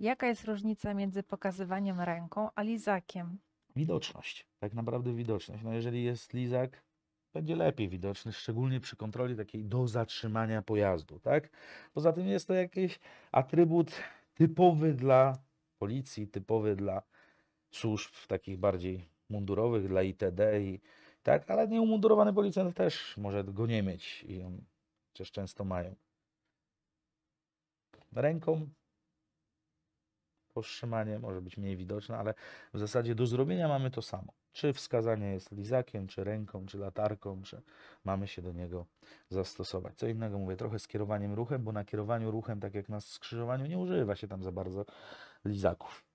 Jaka jest różnica między pokazywaniem ręką a lizakiem? Widoczność, tak naprawdę widoczność. No jeżeli jest lizak, będzie lepiej widoczny, szczególnie przy kontroli takiej do zatrzymania pojazdu, tak? Poza tym jest to jakiś atrybut typowy dla policji, typowy dla służb takich bardziej mundurowych, dla ITD i tak, ale nieumundurowany policjant też może go nie mieć i on też często mają. Ręką powstrzymanie może być mniej widoczne, ale w zasadzie do zrobienia mamy to samo. Czy wskazanie jest lizakiem, czy ręką, czy latarką, czy mamy się do niego zastosować. Co innego mówię, trochę skierowaniem ruchem, bo na kierowaniu ruchem, tak jak na skrzyżowaniu, nie używa się tam za bardzo lizaków.